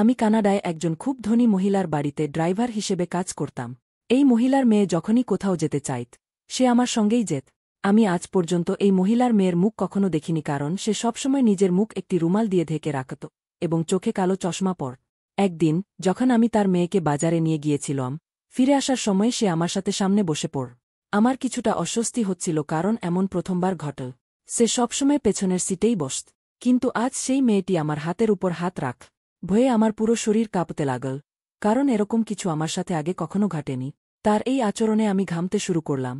আমি কানাডায় একজন খুব ধনী মহিলার বাড়িতে ড্রাইভার হিসেবে কাজ করতাম এই মহিলার মেয়ে যখনই কোথাও যেতে চাইত সে আমার সঙ্গেই যেত আমি আজ পর্যন্ত এই মহিলার মেয়ের মুখ কখনো দেখিনি কারণ সে সবসময় নিজের মুখ একটি রুমাল দিয়ে ঢেকে রাখত এবং চোখে কালো চশমা পর একদিন যখন আমি তার মেয়েকে বাজারে নিয়ে গিয়েছিলাম ফিরে আসার সময় সে আমার সাথে সামনে বসে পড় আমার কিছুটা অস্বস্তি হচ্ছিল কারণ এমন প্রথমবার ঘটল সে সবসময় পেছনের সিটেই বসত কিন্তু আজ সেই মেয়েটি আমার হাতের উপর হাত রাখ ভয়ে আমার পুরো শরীর কাঁপতে লাগল কারণ এরকম কিছু আমার সাথে আগে কখনো ঘাটেনি তার এই আচরণে আমি ঘামতে শুরু করলাম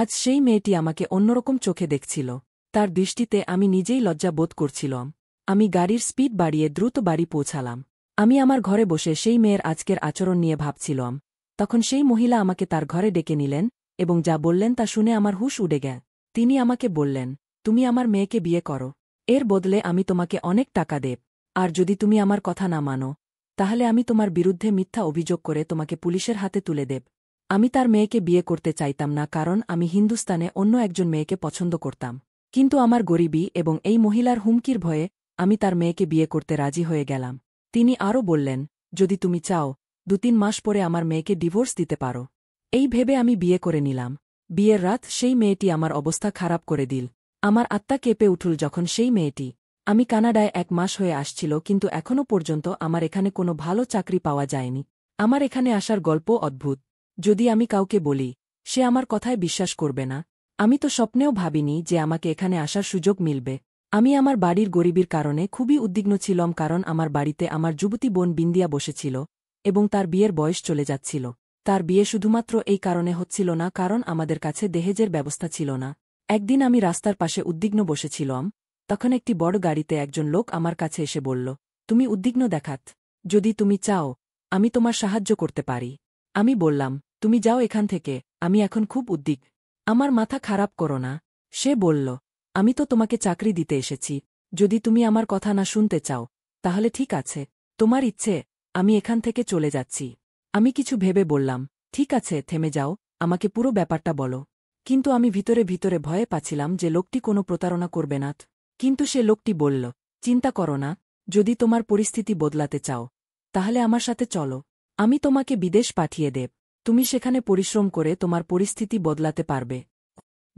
আজ সেই মেয়েটি আমাকে অন্যরকম চোখে দেখছিল তার দৃষ্টিতে আমি নিজেই লজ্জা বোধ করছিলাম আমি গাড়ির স্পিড বাড়িয়ে দ্রুত বাড়ি পৌঁছালাম আমি আমার ঘরে বসে সেই মেয়ের আজকের আচরণ নিয়ে ভাবছিলাম তখন সেই মহিলা আমাকে তার ঘরে ডেকে নিলেন এবং যা বললেন তা শুনে আমার হুশ উড়ে গেল তিনি আমাকে বললেন তুমি আমার মেয়েকে বিয়ে করো এর বদলে আমি তোমাকে অনেক টাকা দেব আর যদি তুমি আমার কথা না মানো তাহলে আমি তোমার বিরুদ্ধে মিথ্যা অভিযোগ করে তোমাকে পুলিশের হাতে তুলে দেব আমি তার মেয়েকে বিয়ে করতে চাইতাম না কারণ আমি হিন্দুস্তানে অন্য একজন মেয়েকে পছন্দ করতাম কিন্তু আমার গরিবী এবং এই মহিলার হুমকির ভয়ে আমি তার মেয়েকে বিয়ে করতে রাজি হয়ে গেলাম তিনি আরও বললেন যদি তুমি চাও দু তিন মাস পরে আমার মেয়েকে ডিভোর্স দিতে পারো এই ভেবে আমি বিয়ে করে নিলাম বিয়ের রাত সেই মেয়েটি আমার অবস্থা খারাপ করে দিল আমার আত্মা কেঁপে উঠল যখন সেই মেয়েটি আমি কানাডায় এক মাস হয়ে আসছিল কিন্তু এখনও পর্যন্ত আমার এখানে কোনো ভালো চাকরি পাওয়া যায়নি আমার এখানে আসার গল্প অদ্ভুত যদি আমি কাউকে বলি সে আমার কথায় বিশ্বাস করবে না আমি তো স্বপ্নেও ভাবিনি যে আমাকে এখানে আসার সুযোগ মিলবে আমি আমার বাড়ির গরিবির কারণে খুবই উদ্বিগ্ন ছিলাম কারণ আমার বাড়িতে আমার যুবতী বোন বিন্দিয়া বসেছিল এবং তার বিয়ের বয়স চলে যাচ্ছিল তার বিয়ে শুধুমাত্র এই কারণে হচ্ছিল না কারণ আমাদের কাছে দেহেজের ব্যবস্থা ছিল না একদিন আমি রাস্তার পাশে উদ্বিগ্ন বসেছিলাম তখন একটি বড় গাড়িতে একজন লোক আমার কাছে এসে বলল তুমি উদ্বিগ্ন দেখাত যদি তুমি চাও আমি তোমার সাহায্য করতে পারি আমি বললাম তুমি যাও এখান থেকে আমি এখন খুব উদ্বিগ আমার মাথা খারাপ করো না সে বলল আমি তো তোমাকে চাকরি দিতে এসেছি যদি তুমি আমার কথা না শুনতে চাও তাহলে ঠিক আছে তোমার ইচ্ছে আমি এখান থেকে চলে যাচ্ছি আমি কিছু ভেবে বললাম ঠিক আছে থেমে যাও আমাকে পুরো ব্যাপারটা বলো কিন্তু আমি ভিতরে ভিতরে ভয়ে পাচ্ছিলাম যে লোকটি কোনো প্রতারণা করবে না কিন্তু সে লোকটি বলল চিন্তা করো না যদি তোমার পরিস্থিতি বদলাতে চাও তাহলে আমার সাথে চলো আমি তোমাকে বিদেশ পাঠিয়ে দেব তুমি সেখানে পরিশ্রম করে তোমার পরিস্থিতি বদলাতে পারবে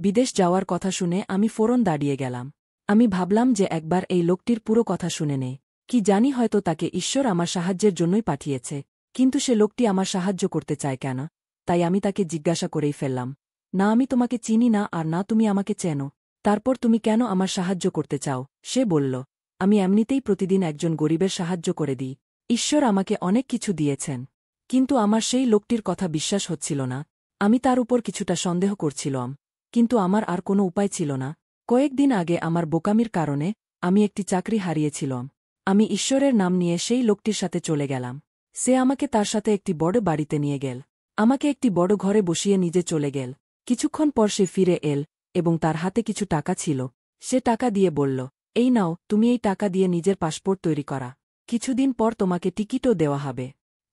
বিদেশ যাওয়ার কথা শুনে আমি ফোরন দাঁড়িয়ে গেলাম আমি ভাবলাম যে একবার এই লোকটির পুরো কথা শুনে নে কি জানি হয়তো তাকে ঈশ্বর আমার সাহায্যের জন্যই পাঠিয়েছে কিন্তু সে লোকটি আমার সাহায্য করতে চায় কেন তাই আমি তাকে জিজ্ঞাসা করেই ফেললাম না আমি তোমাকে চিনি না আর না তুমি আমাকে চেনো তারপর তুমি কেন আমার সাহায্য করতে চাও সে বলল আমি এমনিতেই প্রতিদিন একজন গরিবের সাহায্য করে দিই ঈশ্বর আমাকে অনেক কিছু দিয়েছেন কিন্তু আমার সেই লোকটির কথা বিশ্বাস হচ্ছিল না আমি তার উপর কিছুটা সন্দেহ করছিলাম কিন্তু আমার আর কোনো উপায় ছিল না কয়েকদিন আগে আমার বোকামির কারণে আমি একটি চাকরি হারিয়েছিলাম আমি ঈশ্বরের নাম নিয়ে সেই লোকটির সাথে চলে গেলাম সে আমাকে তার সাথে একটি বড় বাড়িতে নিয়ে গেল আমাকে একটি বড় ঘরে বসিয়ে নিজে চলে গেল কিছুক্ষণ পর সে ফিরে এল এবং তার হাতে কিছু টাকা ছিল সে টাকা দিয়ে বলল এই নাও তুমি এই টাকা দিয়ে নিজের পাসপোর্ট তৈরি করা কিছুদিন পর তোমাকে টিকিটও দেওয়া হবে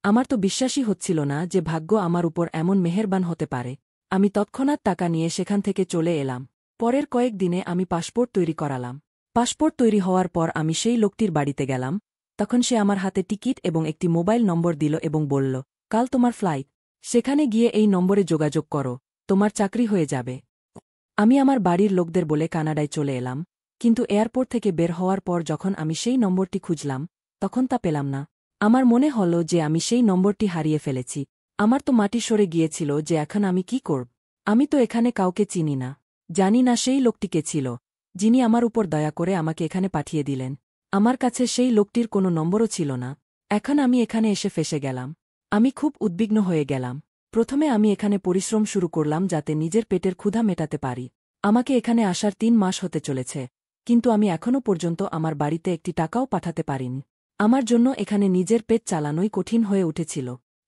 আমার তো বিশ্বাসই হচ্ছিল না যে ভাগ্য আমার উপর এমন মেহেরবান হতে পারে আমি তৎক্ষণাৎ টাকা নিয়ে সেখান থেকে চলে এলাম পরের কয়েক দিনে আমি পাসপোর্ট তৈরি করালাম পাসপোর্ট তৈরি হওয়ার পর আমি সেই লোকটির বাড়িতে গেলাম তখন সে আমার হাতে টিকিট এবং একটি মোবাইল নম্বর দিল এবং বলল কাল তোমার ফ্লাইট সেখানে গিয়ে এই নম্বরে যোগাযোগ করো তোমার চাকরি হয়ে যাবে আমি আমার বাড়ির লোকদের বলে কানাডায় চলে এলাম কিন্তু এয়ারপোর্ট থেকে বের হওয়ার পর যখন আমি সেই নম্বরটি খুঁজলাম তখন তা পেলাম না আমার মনে হল যে আমি সেই নম্বরটি হারিয়ে ফেলেছি আমার তো মাটি সরে গিয়েছিল যে এখন আমি কি করব আমি তো এখানে কাউকে চিনি না জানি না সেই লোকটিকে ছিল যিনি আমার উপর দয়া করে আমাকে এখানে পাঠিয়ে দিলেন আমার কাছে সেই লোকটির কোনো নম্বরও ছিল না এখন আমি এখানে এসে ফেসে গেলাম আমি খুব উদ্বিগ্ন হয়ে গেলাম প্রথমে আমি এখানে পরিশ্রম শুরু করলাম যাতে নিজের পেটের ক্ষুধা মেটাতে পারি আমাকে এখানে আসার তিন মাস হতে চলেছে কিন্তু আমি এখনও পর্যন্ত আমার বাড়িতে একটি টাকাও পাঠাতে পারিনি আমার জন্য এখানে নিজের পেট চালানোই কঠিন হয়ে উঠেছিল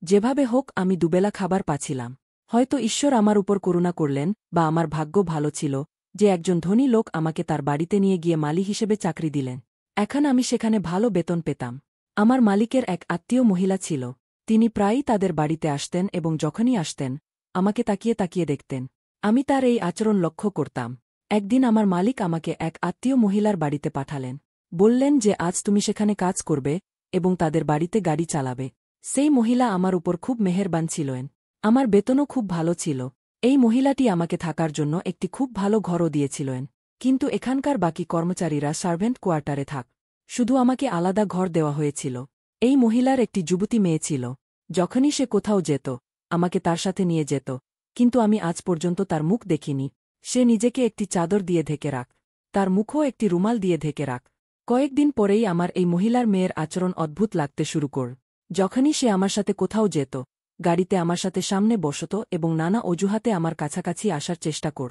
যেভাবে হোক আমি দুবেলা খাবার পাছিলাম হয়তো ঈশ্বর আমার উপর করুণা করলেন বা আমার ভাগ্য ভালো ছিল যে একজন ধনী লোক আমাকে তার বাড়িতে নিয়ে গিয়ে মালি হিসেবে চাকরি দিলেন এখন আমি সেখানে ভালো বেতন পেতাম আমার মালিকের এক আত্মীয় মহিলা ছিল তিনি প্রায়ই তাদের বাড়িতে আসতেন এবং যখনই আসতেন আমাকে তাকিয়ে তাকিয়ে দেখতেন আমি তার এই আচরণ লক্ষ্য করতাম একদিন আমার মালিক আমাকে এক আত্মীয় মহিলার বাড়িতে পাঠালেন বললেন যে আজ তুমি সেখানে কাজ করবে এবং তাদের বাড়িতে গাড়ি চালাবে সেই মহিলা আমার উপর খুব মেহেরবান ছিলেন আমার বেতনও খুব ভালো ছিল এই মহিলাটি আমাকে থাকার জন্য একটি খুব ভালো ঘরও দিয়েছিলেন কিন্তু এখানকার বাকি কর্মচারীরা সার্ভেন্ট কোয়ার্টারে থাক শুধু আমাকে আলাদা ঘর দেওয়া হয়েছিল এই মহিলার একটি যুবতী মেয়ে ছিল যখনই সে কোথাও যেত আমাকে তার সাথে নিয়ে যেত কিন্তু আমি আজ পর্যন্ত তার মুখ দেখিনি সে নিজেকে একটি চাদর দিয়ে ঢেকে রাখ তার মুখও একটি রুমাল দিয়ে ঢেকে রাখ কয়েকদিন পরেই আমার এই মহিলার মেয়ের আচরণ অদ্ভুত লাগতে শুরু কর যখনই সে আমার সাথে কোথাও যেত গাড়িতে আমার সাথে সামনে বসত এবং নানা অজুহাতে আমার কাছাকাছি আসার চেষ্টা কর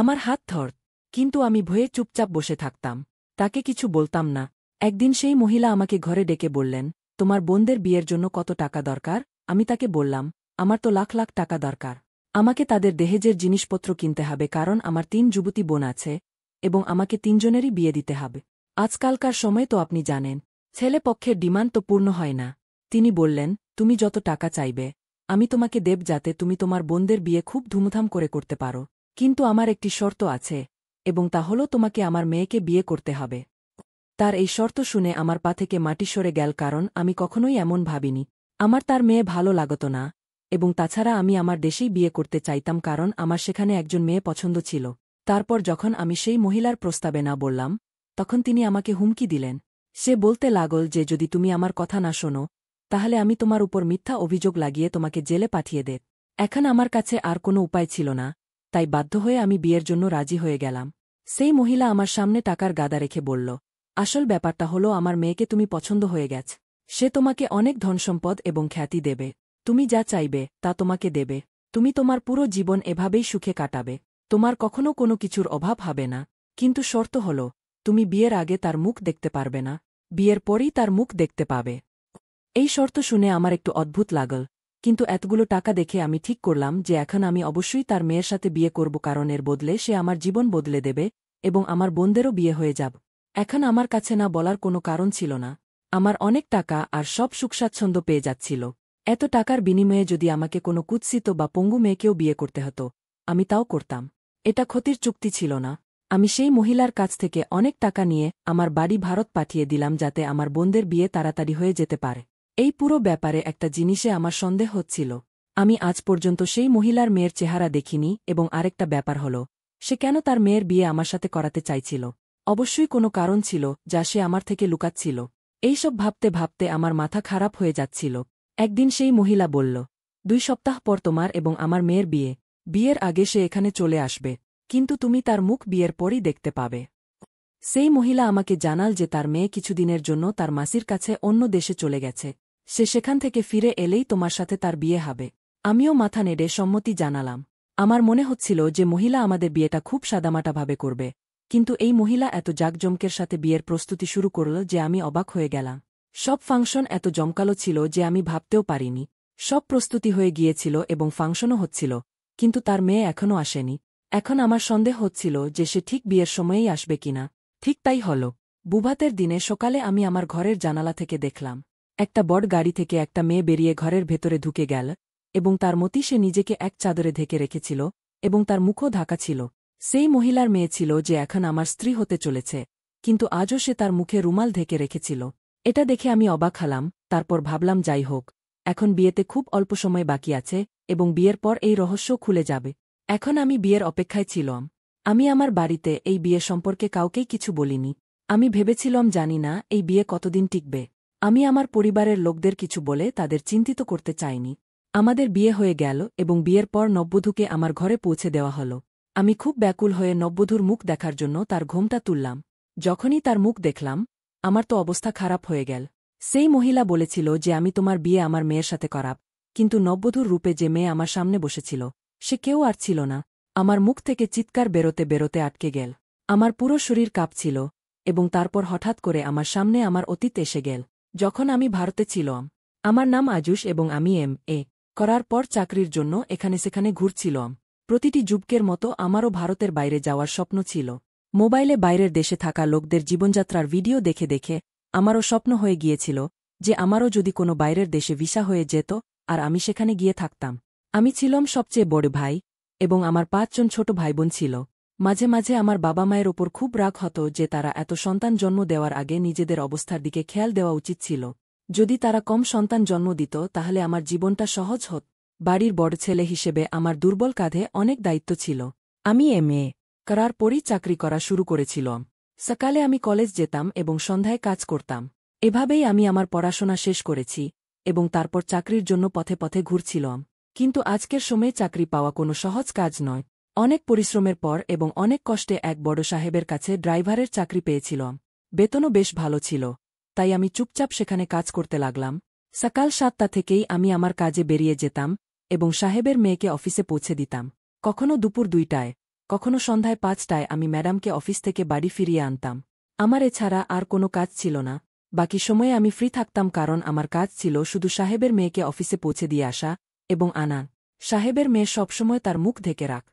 আমার হাত ধর কিন্তু আমি ভয়ে চুপচাপ বসে থাকতাম তাকে কিছু বলতাম না একদিন সেই মহিলা আমাকে ঘরে ডেকে বললেন তোমার বোনদের বিয়ের জন্য কত টাকা দরকার আমি তাকে বললাম আমার তো লাখ লাখ টাকা দরকার আমাকে তাদের দেহেজের জিনিসপত্র কিনতে হবে কারণ আমার তিন যুবতী বোন আছে এবং আমাকে তিনজনেরই বিয়ে দিতে হবে আজকালকার সময় তো আপনি জানেন ছেলে পক্ষের ডিমান্ড তো পূর্ণ হয় না তিনি বললেন তুমি যত টাকা চাইবে আমি তোমাকে দেব যাতে তুমি তোমার বোনদের বিয়ে খুব ধুমধাম করে করতে পারো কিন্তু আমার একটি শর্ত আছে এবং তা হল তোমাকে আমার মেয়েকে বিয়ে করতে হবে তার এই শর্ত শুনে আমার পা থেকে মাটি সরে গেল কারণ আমি কখনোই এমন ভাবিনি আমার তার মেয়ে ভালো লাগত না এবং তাছাড়া আমি আমার দেশেই বিয়ে করতে চাইতাম কারণ আমার সেখানে একজন মেয়ে পছন্দ ছিল তারপর যখন আমি সেই মহিলার প্রস্তাবে না বললাম তখন তিনি আমাকে হুমকি দিলেন সে বলতে লাগল যে যদি তুমি আমার কথা না শোনো তাহলে আমি তোমার উপর মিথ্যা অভিযোগ লাগিয়ে তোমাকে জেলে পাঠিয়ে দে এখন আমার কাছে আর কোনো উপায় ছিল না তাই বাধ্য হয়ে আমি বিয়ের জন্য রাজি হয়ে গেলাম সেই মহিলা আমার সামনে টাকার গাদা রেখে বলল আসল ব্যাপারটা হলো আমার মেয়েকে তুমি পছন্দ হয়ে গেছ সে তোমাকে অনেক ধনসম্পদ এবং খ্যাতি দেবে তুমি যা চাইবে তা তোমাকে দেবে তুমি তোমার পুরো জীবন এভাবেই সুখে কাটাবে তোমার কখনো কোনো কিছুর অভাব হবে না কিন্তু শর্ত হল তুমি বিয়ের আগে তার মুখ দেখতে পারবে না বিয়ের পরেই তার মুখ দেখতে পাবে এই শর্ত শুনে আমার একটু অদ্ভুত লাগল কিন্তু এতগুলো টাকা দেখে আমি ঠিক করলাম যে এখন আমি অবশ্যই তার মেয়ের সাথে বিয়ে করব কারণের বদলে সে আমার জীবন বদলে দেবে এবং আমার বোনদেরও বিয়ে হয়ে যাব এখন আমার কাছে না বলার কোনো কারণ ছিল না আমার অনেক টাকা আর সব সুখস্বাচ্ছন্দ্য পেয়ে যাচ্ছিল এত টাকার বিনিময়ে যদি আমাকে কোনো কুৎসিত বা পঙ্গু মেয়েকেও বিয়ে করতে হতো আমি তাও করতাম এটা ক্ষতির চুক্তি ছিল না আমি সেই মহিলার কাছ থেকে অনেক টাকা নিয়ে আমার বাড়ি ভারত পাঠিয়ে দিলাম যাতে আমার বোনদের বিয়ে তাড়াতাড়ি হয়ে যেতে পারে এই পুরো ব্যাপারে একটা জিনিসে আমার সন্দেহ হচ্ছিল আমি আজ পর্যন্ত সেই মহিলার মেয়ের চেহারা দেখিনি এবং আরেকটা ব্যাপার হল সে কেন তার মেয়ের বিয়ে আমার সাথে করাতে চাইছিল অবশ্যই কোনো কারণ ছিল যা সে আমার থেকে লুকাচ্ছিল এইসব ভাবতে ভাবতে আমার মাথা খারাপ হয়ে যাচ্ছিল একদিন সেই মহিলা বলল দুই সপ্তাহ পর তোমার এবং আমার মেয়ের বিয়ে বিয়ের আগে সে এখানে চলে আসবে কিন্তু তুমি তার মুখ বিয়ের পরই দেখতে পাবে সেই মহিলা আমাকে জানাল যে তার মেয়ে কিছুদিনের জন্য তার মাসির কাছে অন্য দেশে চলে গেছে সে সেখান থেকে ফিরে এলেই তোমার সাথে তার বিয়ে হবে আমিও মাথা নেড়ে সম্মতি জানালাম আমার মনে হচ্ছিল যে মহিলা আমাদের বিয়েটা খুব সাদামাটাভাবে করবে কিন্তু এই মহিলা এত জাকজমকের সাথে বিয়ের প্রস্তুতি শুরু করল যে আমি অবাক হয়ে গেলাম সব ফাংশন এত জমকালো ছিল যে আমি ভাবতেও পারিনি সব প্রস্তুতি হয়ে গিয়েছিল এবং ফাংশনও হচ্ছিল কিন্তু তার মেয়ে এখনও আসেনি এখন আমার সন্দেহ হচ্ছিল যে সে ঠিক বিয়ের সময়েই আসবে কিনা ঠিক তাই হল বুভাতের দিনে সকালে আমি আমার ঘরের জানালা থেকে দেখলাম একটা বড় গাড়ি থেকে একটা মেয়ে বেরিয়ে ঘরের ভেতরে ঢুকে গেল এবং তার মতি সে নিজেকে এক চাদরে ঢেকে রেখেছিল এবং তার মুখও ঢাকা ছিল সেই মহিলার মেয়ে ছিল যে এখন আমার স্ত্রী হতে চলেছে কিন্তু আজও সে তার মুখে রুমাল ঢেকে রেখেছিল এটা দেখে আমি অবাক হলাম তারপর ভাবলাম যাই হোক এখন বিয়েতে খুব অল্প সময় বাকি আছে এবং বিয়ের পর এই রহস্য খুলে যাবে এখন আমি বিয়ের অপেক্ষায় ছিলাম আমি আমার বাড়িতে এই বিয়ে সম্পর্কে কাউকেই কিছু বলিনি আমি ভেবেছিলাম জানি না এই বিয়ে কতদিন টিকবে আমি আমার পরিবারের লোকদের কিছু বলে তাদের চিন্তিত করতে চাইনি আমাদের বিয়ে হয়ে গেল এবং বিয়ের পর নব্বধূকে আমার ঘরে পৌঁছে দেওয়া হল আমি খুব ব্যাকুল হয়ে নব্যধুর মুখ দেখার জন্য তার ঘোমটা তুললাম যখনই তার মুখ দেখলাম আমার তো অবস্থা খারাপ হয়ে গেল সেই মহিলা বলেছিল যে আমি তোমার বিয়ে আমার মেয়ের সাথে করাব কিন্তু নব্যধুর রূপে যে মেয়ে আমার সামনে বসেছিল সে কেউ আর ছিল না আমার মুখ থেকে চিৎকার বেরোতে বেরোতে আটকে গেল আমার পুরো শরীর কাঁপছিল এবং তারপর হঠাৎ করে আমার সামনে আমার অতীত এসে গেল যখন আমি ভারতে ছিলাম আমার নাম আজুস এবং আমি এম এ করার পর চাকরির জন্য এখানে সেখানে ঘুরছিলাম প্রতিটি যুবকের মতো আমারও ভারতের বাইরে যাওয়ার স্বপ্ন ছিল মোবাইলে বাইরের দেশে থাকা লোকদের জীবনযাত্রার ভিডিও দেখে দেখে আমারও স্বপ্ন হয়ে গিয়েছিল যে আমারও যদি কোনো বাইরের দেশে ভিসা হয়ে যেত আর আমি সেখানে গিয়ে থাকতাম আমি ছিলাম সবচেয়ে বড় ভাই এবং আমার পাঁচজন ছোট ভাইবোন ছিল মাঝে মাঝে আমার বাবা মায়ের ওপর খুব রাগ হতো যে তারা এত সন্তান জন্ম দেওয়ার আগে নিজেদের অবস্থার দিকে খেয়াল দেওয়া উচিত ছিল যদি তারা কম সন্তান জন্ম দিত তাহলে আমার জীবনটা সহজ হত বাড়ির বড় ছেলে হিসেবে আমার দুর্বল কাঁধে অনেক দায়িত্ব ছিল আমি এম এ করার পরই চাকরি করা শুরু করেছিলাম সকালে আমি কলেজ যেতাম এবং সন্ধ্যায় কাজ করতাম এভাবেই আমি আমার পড়াশোনা শেষ করেছি এবং তারপর চাকরির জন্য পথে পথে ঘুরছিলাম কিন্তু আজকের সময়ে চাকরি পাওয়া কোনো সহজ কাজ নয় অনেক পরিশ্রমের পর এবং অনেক কষ্টে এক বড় সাহেবের কাছে ড্রাইভারের চাকরি পেয়েছিলাম বেতনও বেশ ভালো ছিল তাই আমি চুপচাপ সেখানে কাজ করতে লাগলাম সকাল সাতটা থেকেই আমি আমার কাজে বেরিয়ে যেতাম এবং সাহেবের মেয়েকে অফিসে পৌঁছে দিতাম কখনো দুপুর দুইটায় কখনো সন্ধ্যায় পাঁচটায় আমি ম্যাডামকে অফিস থেকে বাড়ি ফিরিয়ে আনতাম আমার এছাড়া আর কোনো কাজ ছিল না বাকি সময়ে আমি ফ্রি থাকতাম কারণ আমার কাজ ছিল শুধু সাহেবের মেয়েকে অফিসে পৌঁছে দিয়ে আসা এবং আনা সাহেবের মেয়ে সবসময় তার মুখ ঢেকে রাখ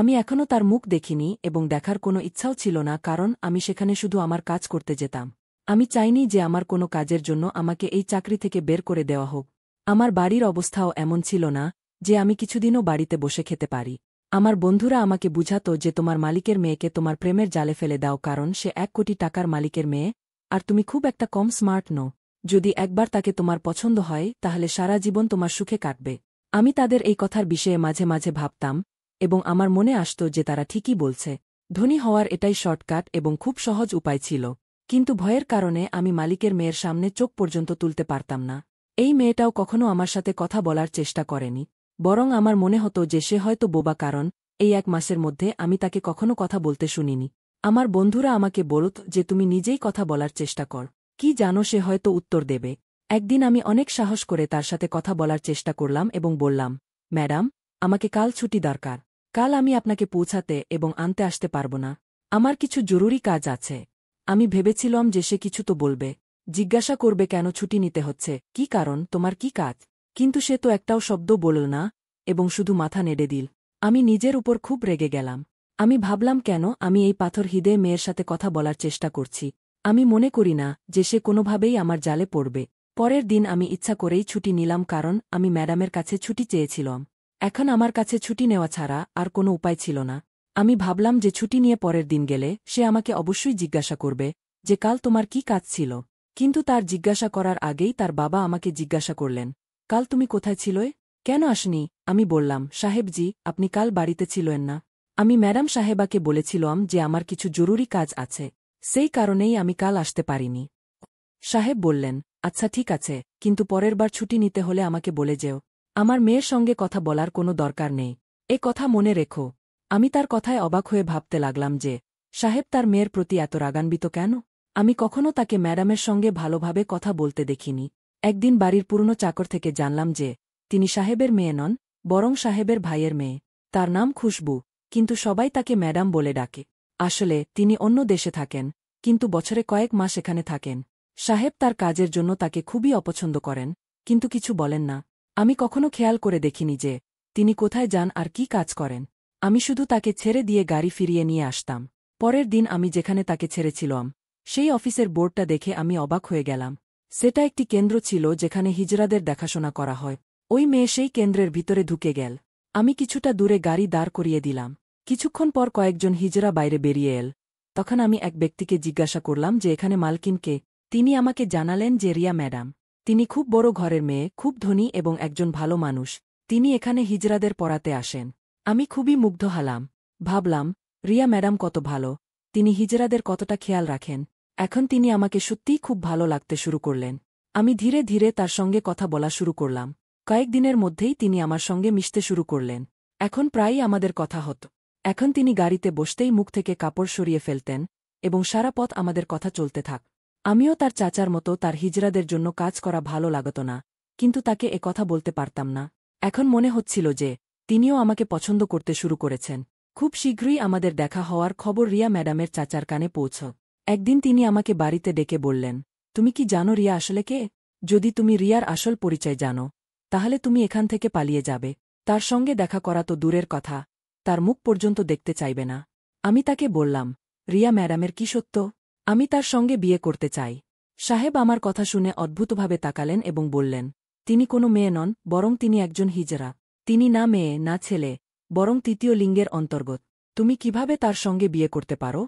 আমি এখনও তার মুখ দেখিনি এবং দেখার কোনো ইচ্ছাও ছিল না কারণ আমি সেখানে শুধু আমার কাজ করতে যেতাম আমি চাইনি যে আমার কোনো কাজের জন্য আমাকে এই চাকরি থেকে বের করে দেওয়া হোক আমার বাড়ির অবস্থাও এমন ছিল না যে আমি কিছুদিনও বাড়িতে বসে খেতে পারি আমার বন্ধুরা আমাকে বুঝাত যে তোমার মালিকের মেয়েকে তোমার প্রেমের জালে ফেলে দাও কারণ সে এক কোটি টাকার মালিকের মেয়ে আর তুমি খুব একটা কম স্মার্ট নও যদি একবার তাকে তোমার পছন্দ হয় তাহলে সারা জীবন তোমার সুখে কাটবে আমি তাদের এই কথার বিষয়ে মাঝে মাঝে ভাবতাম এবং আমার মনে আসত যে তারা ঠিকই বলছে ধনী হওয়ার এটাই শর্টকাট এবং খুব সহজ উপায় ছিল কিন্তু ভয়ের কারণে আমি মালিকের মেয়ের সামনে চোখ পর্যন্ত তুলতে পারতাম না এই মেয়েটাও কখনো আমার সাথে কথা বলার চেষ্টা করেনি বরং আমার মনে হতো যে সে হয়তো বোবা কারণ এই এক মাসের মধ্যে আমি তাকে কখনো কথা বলতে শুনিনি আমার বন্ধুরা আমাকে বলত যে তুমি নিজেই কথা বলার চেষ্টা কর কি জানো সে হয়তো উত্তর দেবে একদিন আমি অনেক সাহস করে তার সাথে কথা বলার চেষ্টা করলাম এবং বললাম ম্যাডাম আমাকে কাল ছুটি দরকার কাল আমি আপনাকে পৌঁছাতে এবং আনতে আসতে পারব না আমার কিছু জরুরি কাজ আছে আমি ভেবেছিলাম যে সে কিছু তো বলবে জিজ্ঞাসা করবে কেন ছুটি নিতে হচ্ছে কি কারণ তোমার কি কাজ কিন্তু সে তো একটাও শব্দ বলল না এবং শুধু মাথা নেড়ে দিল আমি নিজের উপর খুব রেগে গেলাম আমি ভাবলাম কেন আমি এই পাথর হৃদে মেয়ের সাথে কথা বলার চেষ্টা করছি আমি মনে করি না যে সে কোনোভাবেই আমার জালে পড়বে পরের দিন আমি ইচ্ছা করেই ছুটি নিলাম কারণ আমি ম্যাডামের কাছে ছুটি চেয়েছিলাম এখন আমার কাছে ছুটি নেওয়া ছাড়া আর কোনো উপায় ছিল না আমি ভাবলাম যে ছুটি নিয়ে পরের দিন গেলে সে আমাকে অবশ্যই জিজ্ঞাসা করবে যে কাল তোমার কি কাজ ছিল কিন্তু তার জিজ্ঞাসা করার আগেই তার বাবা আমাকে জিজ্ঞাসা করলেন কাল তুমি কোথায় ছিল কেন আসনি আমি বললাম সাহেবজি আপনি কাল বাড়িতে ছিলেন না আমি ম্যাডাম সাহেবাকে বলেছিলাম যে আমার কিছু জরুরি কাজ আছে সেই কারণেই আমি কাল আসতে পারিনি সাহেব বললেন আচ্ছা ঠিক আছে কিন্তু পরের বার ছুটি নিতে হলে আমাকে বলে যেও আমার মেয়ের সঙ্গে কথা বলার কোনো দরকার নেই এ কথা মনে রেখো আমি তার কথায় অবাক হয়ে ভাবতে লাগলাম যে সাহেব তার মেয়ের প্রতি এত রাগান্বিত কেন আমি কখনো তাকে ম্যাডামের সঙ্গে ভালোভাবে কথা বলতে দেখিনি একদিন বাড়ির পুরনো চাকর থেকে জানলাম যে তিনি সাহেবের মেয়ে নন বরং সাহেবের ভাইয়ের মেয়ে তার নাম খুশবু কিন্তু সবাই তাকে ম্যাডাম বলে ডাকে আসলে তিনি অন্য দেশে থাকেন কিন্তু বছরে কয়েক মাস এখানে থাকেন সাহেব তার কাজের জন্য তাকে খুবই অপছন্দ করেন কিন্তু কিছু বলেন না আমি কখনো খেয়াল করে দেখিনি যে তিনি কোথায় যান আর কি কাজ করেন আমি শুধু তাকে ছেড়ে দিয়ে গাড়ি ফিরিয়ে নিয়ে আসতাম পরের দিন আমি যেখানে তাকে ছেড়েছিলাম সেই অফিসের বোর্ডটা দেখে আমি অবাক হয়ে গেলাম সেটা একটি কেন্দ্র ছিল যেখানে হিজরাদের দেখাশোনা করা হয় ওই মেয়ে সেই কেন্দ্রের ভিতরে ঢুকে গেল আমি কিছুটা দূরে গাড়ি দাঁড় করিয়ে দিলাম কিছুক্ষণ পর কয়েকজন হিজরা বাইরে বেরিয়ে এল তখন আমি এক ব্যক্তিকে জিজ্ঞাসা করলাম যে এখানে মালকিনকে তিনি আমাকে জানালেন যে রিয়া ম্যাডাম তিনি খুব বড় ঘরের মেয়ে খুব ধনী এবং একজন ভালো মানুষ তিনি এখানে হিজরাদের পড়াতে আসেন আমি খুবই মুগ্ধ হালাম ভাবলাম রিয়া ম্যাডাম কত ভালো তিনি হিজরাদের কতটা খেয়াল রাখেন এখন তিনি আমাকে সত্যিই খুব ভালো লাগতে শুরু করলেন আমি ধীরে ধীরে তার সঙ্গে কথা বলা শুরু করলাম কয়েকদিনের মধ্যেই তিনি আমার সঙ্গে মিশতে শুরু করলেন এখন প্রায়ই আমাদের কথা হত এখন তিনি গাড়িতে বসতেই মুখ থেকে কাপড় সরিয়ে ফেলতেন এবং সারা পথ আমাদের কথা চলতে থাক আমিও তার চাচার মতো তার হিজরাদের জন্য কাজ করা ভালো লাগত না কিন্তু তাকে এ কথা বলতে পারতাম না এখন মনে হচ্ছিল যে তিনিও আমাকে পছন্দ করতে শুরু করেছেন খুব শীঘ্রই আমাদের দেখা হওয়ার খবর রিয়া ম্যাডামের চাচার কানে পৌঁছ একদিন তিনি আমাকে বাড়িতে ডেকে বললেন তুমি কি জানো রিয়া আসলে কে যদি তুমি রিয়ার আসল পরিচয় জানো তাহলে তুমি এখান থেকে পালিয়ে যাবে তার সঙ্গে দেখা করা তো দূরের কথা তার মুখ পর্যন্ত দেখতে চাইবে না আমি তাকে বললাম রিয়া ম্যাডামের কি সত্য আমি তার সঙ্গে বিয়ে করতে চাই সাহেব আমার কথা শুনে অদ্ভুতভাবে তাকালেন এবং বললেন তিনি কোনো মেয়ে নন বরং তিনি একজন হিজরা তিনি না মেয়ে না ছেলে বরং তৃতীয় লিঙ্গের অন্তর্গত তুমি কিভাবে তার সঙ্গে বিয়ে করতে পারো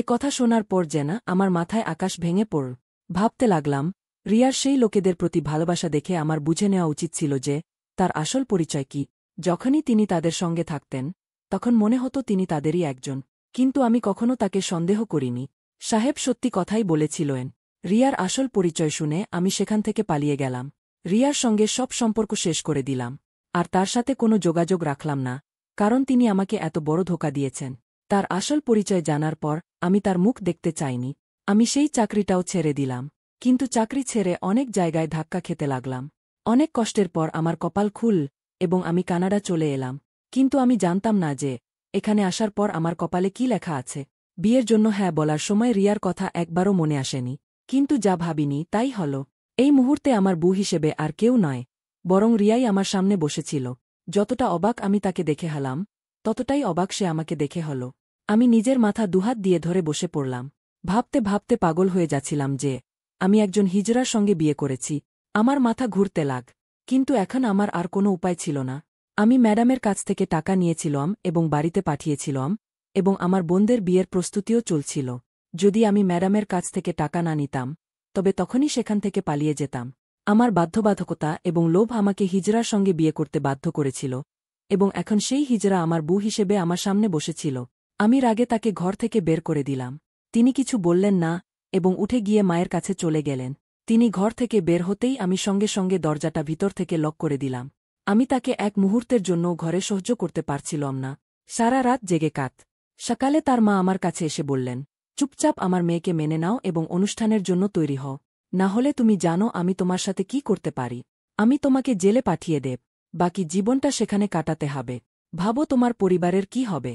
এ কথা শোনার পর যেন আমার মাথায় আকাশ ভেঙে পড়ল ভাবতে লাগলাম রিয়ার সেই লোকেদের প্রতি ভালোবাসা দেখে আমার বুঝে নেওয়া উচিত ছিল যে তার আসল পরিচয় কি যখনই তিনি তাদের সঙ্গে থাকতেন তখন মনে হতো তিনি তাদেরই একজন কিন্তু আমি কখনো তাকে সন্দেহ করিনি সাহেব সত্যি কথাই বলেছিলেন রিয়ার আসল পরিচয় শুনে আমি সেখান থেকে পালিয়ে গেলাম রিয়ার সঙ্গে সব সম্পর্ক শেষ করে দিলাম আর তার সাথে কোনো যোগাযোগ রাখলাম না কারণ তিনি আমাকে এত বড় ধোকা দিয়েছেন তার আসল পরিচয় জানার পর আমি তার মুখ দেখতে চাইনি আমি সেই চাকরিটাও ছেড়ে দিলাম কিন্তু চাকরি ছেড়ে অনেক জায়গায় ধাক্কা খেতে লাগলাম অনেক কষ্টের পর আমার কপাল খুল এবং আমি কানাডা চলে এলাম কিন্তু আমি জানতাম না যে এখানে আসার পর আমার কপালে কি লেখা আছে বিয়ের জন্য হ্যাঁ বলার সময় রিয়ার কথা একবারও মনে আসেনি কিন্তু যা ভাবিনি তাই হল এই মুহূর্তে আমার বু হিসেবে আর কেউ নয় বরং রিয়াই আমার সামনে বসেছিল যতটা অবাক আমি তাকে দেখে হালাম ততটাই অবাক সে আমাকে দেখে হল আমি নিজের মাথা দুহাত দিয়ে ধরে বসে পড়লাম ভাবতে ভাবতে পাগল হয়ে যাচ্ছিলাম যে আমি একজন হিজরার সঙ্গে বিয়ে করেছি আমার মাথা ঘুরতে লাগ কিন্তু এখন আমার আর কোনো উপায় ছিল না আমি ম্যাডামের কাছ থেকে টাকা নিয়েছিলাম এবং বাড়িতে পাঠিয়েছিলাম এবং আমার বোনদের বিয়ের প্রস্তুতিও চলছিল যদি আমি ম্যাডামের কাছ থেকে টাকা না নিতাম তবে তখনই সেখান থেকে পালিয়ে যেতাম আমার বাধ্যবাধকতা এবং লোভ আমাকে হিজরার সঙ্গে বিয়ে করতে বাধ্য করেছিল এবং এখন সেই হিজরা আমার বু হিসেবে আমার সামনে বসেছিল আমি রাগে তাকে ঘর থেকে বের করে দিলাম তিনি কিছু বললেন না এবং উঠে গিয়ে মায়ের কাছে চলে গেলেন তিনি ঘর থেকে বের হতেই আমি সঙ্গে সঙ্গে দরজাটা ভিতর থেকে লক করে দিলাম আমি তাকে এক মুহূর্তের জন্য ঘরে সহ্য করতে পারছিলাম না সারা রাত জেগে কাত সকালে তার মা আমার কাছে এসে বললেন চুপচাপ আমার মেয়েকে মেনে নাও এবং অনুষ্ঠানের জন্য তৈরি হও না হলে তুমি জানো আমি তোমার সাথে কি করতে পারি আমি তোমাকে জেলে পাঠিয়ে দেব বাকি জীবনটা সেখানে কাটাতে হবে ভাবো তোমার পরিবারের কি হবে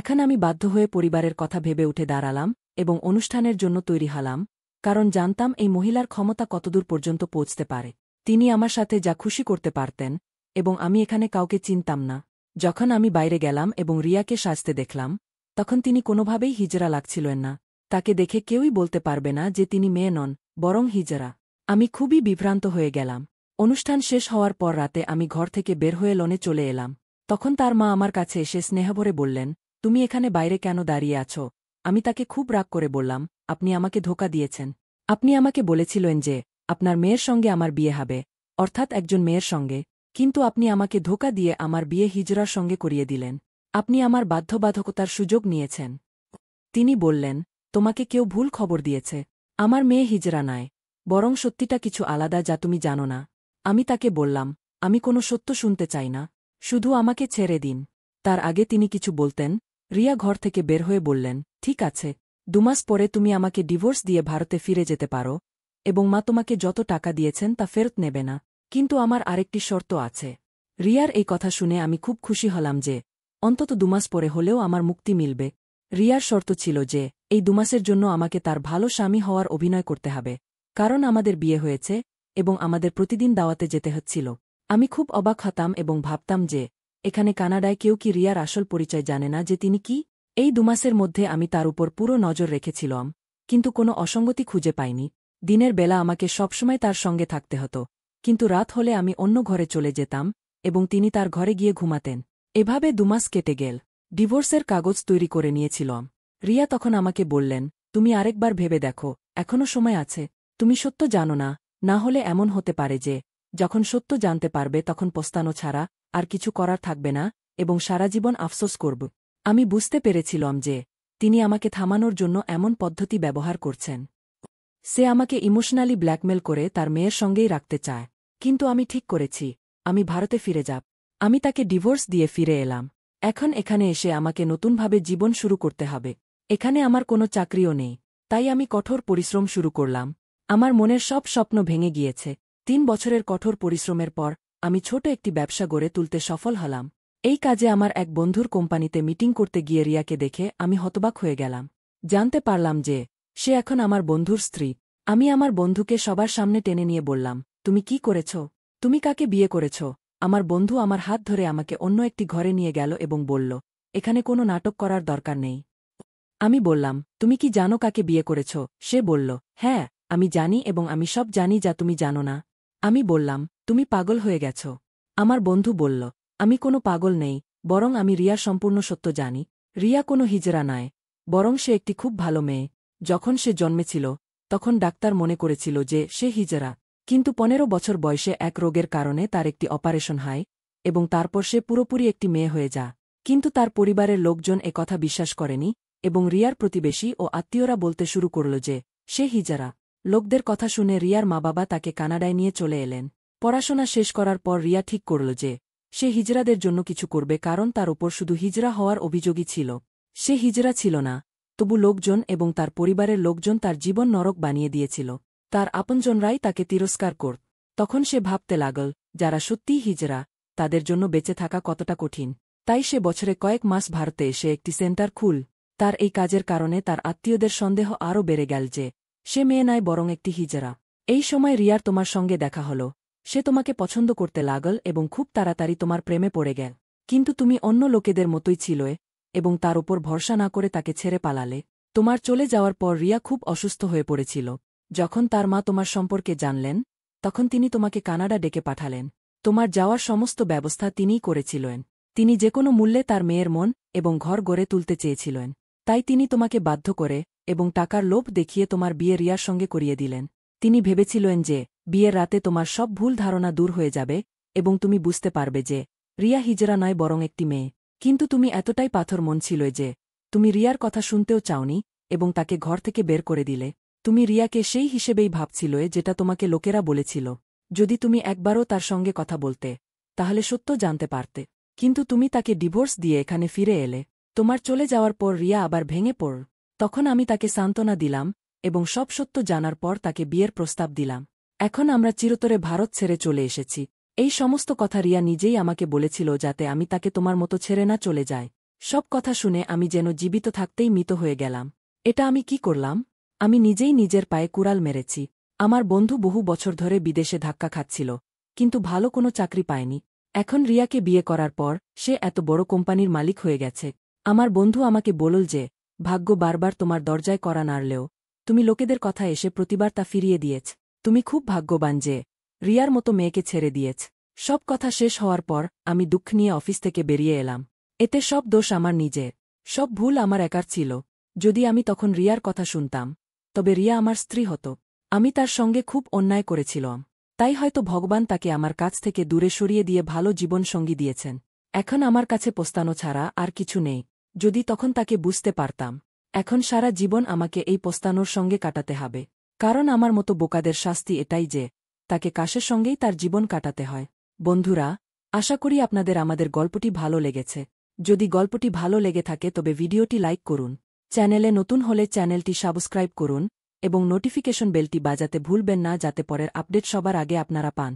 এখন আমি বাধ্য হয়ে পরিবারের কথা ভেবে উঠে দাঁড়ালাম এবং অনুষ্ঠানের জন্য তৈরি হলাম কারণ জানতাম এই মহিলার ক্ষমতা কতদূর পর্যন্ত পৌঁছতে পারে তিনি আমার সাথে যা খুশি করতে পারতেন এবং আমি এখানে কাউকে চিনতাম না যখন আমি বাইরে গেলাম এবং রিয়াকে সাজতে দেখলাম তখন তিনি কোনোভাবেই হিজরা লাগছিলেন না তাকে দেখে কেউই বলতে পারবে না যে তিনি মেয়ে নন বরং হিজরা আমি খুবই বিভ্রান্ত হয়ে গেলাম অনুষ্ঠান শেষ হওয়ার পর রাতে আমি ঘর থেকে বের হয়ে লনে চলে এলাম তখন তার মা আমার কাছে এসে স্নেহভরে বললেন তুমি এখানে বাইরে কেন দাঁড়িয়ে আছো আমি তাকে খুব রাগ করে বললাম আপনি আমাকে ধোকা দিয়েছেন আপনি আমাকে বলেছিলেন যে আপনার মেয়ের সঙ্গে আমার বিয়ে হবে অর্থাৎ একজন মেয়ের সঙ্গে কিন্তু আপনি আমাকে ধোকা দিয়ে আমার বিয়ে হিজরার সঙ্গে করিয়ে দিলেন আপনি আমার বাধ্যবাধকতার সুযোগ নিয়েছেন তিনি বললেন তোমাকে কেউ ভুল খবর দিয়েছে আমার মেয়ে হিজরা নয় বরং সত্যিটা কিছু আলাদা যা তুমি জানো না আমি তাকে বললাম আমি কোনো সত্য শুনতে চাই না শুধু আমাকে ছেড়ে দিন তার আগে তিনি কিছু বলতেন রিয়া ঘর থেকে বের হয়ে বললেন ঠিক আছে দুমাস পরে তুমি আমাকে ডিভোর্স দিয়ে ভারতে ফিরে যেতে পারো এবং মা তোমাকে যত টাকা দিয়েছেন তা ফেরত নেবে না কিন্তু আমার আরেকটি শর্ত আছে রিয়ার এই কথা শুনে আমি খুব খুশি হলাম যে অন্তত দুমাস পরে হলেও আমার মুক্তি মিলবে রিয়ার শর্ত ছিল যে এই দুমাসের জন্য আমাকে তার ভালো স্বামী হওয়ার অভিনয় করতে হবে কারণ আমাদের বিয়ে হয়েছে এবং আমাদের প্রতিদিন দাওয়াতে যেতে হচ্ছিল আমি খুব অবাক হতাম এবং ভাবতাম যে এখানে কানাডায় কেউ কি রিয়ার আসল পরিচয় জানে না যে তিনি কি এই দুমাসের মধ্যে আমি তার উপর পুরো নজর রেখেছিলাম কিন্তু কোনো অসঙ্গতি খুঁজে পাইনি দিনের বেলা আমাকে সবসময় তার সঙ্গে থাকতে হতো কিন্তু রাত হলে আমি অন্য ঘরে চলে যেতাম এবং তিনি তার ঘরে গিয়ে ঘুমাতেন এভাবে দুমাস কেটে গেল ডিভোর্সের কাগজ তৈরি করে নিয়েছিলাম রিয়া তখন আমাকে বললেন তুমি আরেকবার ভেবে দেখো এখনও সময় আছে তুমি সত্য জানো না না হলে এমন হতে পারে যে যখন সত্য জানতে পারবে তখন পোস্তানো ছাড়া আর কিছু করার থাকবে না এবং সারা জীবন আফসোস করব আমি বুঝতে পেরেছিলাম যে তিনি আমাকে থামানোর জন্য এমন পদ্ধতি ব্যবহার করছেন সে আমাকে ইমোশনালি ব্ল্যাকমেল করে তার মেয়ের সঙ্গেই রাখতে চায় কিন্তু আমি ঠিক করেছি আমি ভারতে ফিরে যাব আমি তাকে ডিভোর্স দিয়ে ফিরে এলাম এখন এখানে এসে আমাকে নতুনভাবে জীবন শুরু করতে হবে এখানে আমার কোনো চাকরিও নেই তাই আমি কঠোর পরিশ্রম শুরু করলাম আমার মনের সব স্বপ্ন ভেঙে গিয়েছে তিন বছরের কঠোর পরিশ্রমের পর আমি ছোট একটি ব্যবসা গড়ে তুলতে সফল হলাম এই কাজে আমার এক বন্ধুর কোম্পানিতে মিটিং করতে গিয়ে রিয়াকে দেখে আমি হতবাক হয়ে গেলাম জানতে পারলাম যে সে এখন আমার বন্ধুর স্ত্রী আমি আমার বন্ধুকে সবার সামনে টেনে নিয়ে বললাম তুমি কি করেছ তুমি কাকে বিয়ে করেছ আমার বন্ধু আমার হাত ধরে আমাকে অন্য একটি ঘরে নিয়ে গেল এবং বলল এখানে কোনো নাটক করার দরকার নেই আমি বললাম তুমি কি জানো কাকে বিয়ে করেছ সে বলল হ্যাঁ আমি জানি এবং আমি সব জানি যা তুমি জানো না আমি বললাম তুমি পাগল হয়ে গেছ আমার বন্ধু বলল আমি কোনো পাগল নেই বরং আমি রিয়ার সম্পূর্ণ সত্য জানি রিয়া কোনো হিজরা নয় বরং সে একটি খুব ভালো মেয়ে যখন সে জন্মেছিল তখন ডাক্তার মনে করেছিল যে সে হিজরা কিন্তু পনেরো বছর বয়সে এক রোগের কারণে তার একটি অপারেশন হয় এবং তারপর সে পুরোপুরি একটি মেয়ে হয়ে যা কিন্তু তার পরিবারের লোকজন একথা বিশ্বাস করেনি এবং রিয়ার প্রতিবেশী ও আত্মীয়রা বলতে শুরু করল যে সে হিজারা লোকদের কথা শুনে রিয়ার মা বাবা তাকে কানাডায় নিয়ে চলে এলেন পড়াশোনা শেষ করার পর রিয়া ঠিক করল যে সে হিজরাদের জন্য কিছু করবে কারণ তার ওপর শুধু হিজরা হওয়ার অভিযোগই ছিল সে হিজরা ছিল না তবু লোকজন এবং তার পরিবারের লোকজন তার জীবন নরক বানিয়ে দিয়েছিল তার আপনজনরাই তাকে তিরস্কার করত তখন সে ভাবতে লাগল যারা সত্যি হিজরা তাদের জন্য বেঁচে থাকা কতটা কঠিন তাই সে বছরে কয়েক মাস ভারতে এসে একটি সেন্টার খুল তার এই কাজের কারণে তার আত্মীয়দের সন্দেহ আরও বেড়ে গেল যে সে মেয়ে নয় বরং একটি হিজরা এই সময় রিয়ার তোমার সঙ্গে দেখা হল সে তোমাকে পছন্দ করতে লাগল এবং খুব তাড়াতাড়ি তোমার প্রেমে পড়ে গেল কিন্তু তুমি অন্য লোকেদের মতোই ছিল এবং তার ওপর ভরসা না করে তাকে ছেড়ে পালালে তোমার চলে যাওয়ার পর রিয়া খুব অসুস্থ হয়ে পড়েছিল যখন তার মা তোমার সম্পর্কে জানলেন তখন তিনি তোমাকে কানাডা ডেকে পাঠালেন তোমার যাওয়ার সমস্ত ব্যবস্থা তিনিই করেছিলেন তিনি যে কোনো মূল্যে তার মেয়ের মন এবং ঘর গড়ে তুলতে চেয়েছিলেন তাই তিনি তোমাকে বাধ্য করে এবং টাকার লোভ দেখিয়ে তোমার বিয়ে রিয়ার সঙ্গে করিয়ে দিলেন তিনি ভেবেছিলেন যে বিয়ের রাতে তোমার সব ভুল ধারণা দূর হয়ে যাবে এবং তুমি বুঝতে পারবে যে রিয়া হিজরা নয় বরং একটি মেয়ে কিন্তু তুমি এতটাই পাথর মন ছিল যে তুমি রিয়ার কথা শুনতেও চাওনি এবং তাকে ঘর থেকে বের করে দিলে তুমি রিয়াকে সেই হিসেবেই ভাবছিল যেটা তোমাকে লোকেরা বলেছিল যদি তুমি একবারও তার সঙ্গে কথা বলতে তাহলে সত্য জানতে পারতে কিন্তু তুমি তাকে ডিভোর্স দিয়ে এখানে ফিরে এলে তোমার চলে যাওয়ার পর রিয়া আবার ভেঙে পড় তখন আমি তাকে সান্ত্বনা দিলাম এবং সব সত্য জানার পর তাকে বিয়ের প্রস্তাব দিলাম এখন আমরা চিরতরে ভারত ছেড়ে চলে এসেছি এই সমস্ত কথা রিয়া নিজেই আমাকে বলেছিল যাতে আমি তাকে তোমার মতো ছেড়ে না চলে যায় সব কথা শুনে আমি যেন জীবিত থাকতেই মৃত হয়ে গেলাম এটা আমি কি করলাম আমি নিজেই নিজের পায়ে কুড়াল মেরেছি আমার বন্ধু বহু বছর ধরে বিদেশে ধাক্কা খাচ্ছিল কিন্তু ভালো কোনো চাকরি পায়নি এখন রিয়াকে বিয়ে করার পর সে এত বড় কোম্পানির মালিক হয়ে গেছে আমার বন্ধু আমাকে বলল যে ভাগ্য বারবার তোমার দরজায় করা নাড়লেও তুমি লোকেদের কথা এসে প্রতিবার তা ফিরিয়ে দিয়েছ তুমি খুব ভাগ্যবান যে রিয়ার মতো মেয়েকে ছেড়ে দিয়েছ সব কথা শেষ হওয়ার পর আমি দুঃখ নিয়ে অফিস থেকে বেরিয়ে এলাম এতে সব দোষ আমার নিজের সব ভুল আমার একার ছিল যদি আমি তখন রিয়ার কথা শুনতাম তবে রিয়া আমার স্ত্রী হতো আমি তার সঙ্গে খুব অন্যায় করেছিলাম তাই হয়তো ভগবান তাকে আমার কাছ থেকে দূরে সরিয়ে দিয়ে ভালো জীবনসঙ্গী দিয়েছেন এখন আমার কাছে পোস্তানো ছাড়া আর কিছু নেই যদি তখন তাকে বুঝতে পারতাম এখন সারা জীবন আমাকে এই পোস্তানোর সঙ্গে কাটাতে হবে কারণ আমার মতো বোকাদের শাস্তি এটাই যে তাকে কাশের সঙ্গেই তার জীবন কাটাতে হয় বন্ধুরা আশা করি আপনাদের আমাদের গল্পটি ভালো লেগেছে যদি গল্পটি ভালো লেগে থাকে তবে ভিডিওটি লাইক করুন চ্যানেলে নতুন হলে চ্যানেলটি সাবস্ক্রাইব করুন এবং নোটিফিকেশন বেলটি বাজাতে ভুলবেন না যাতে পরের আপডেট সবার আগে আপনারা পান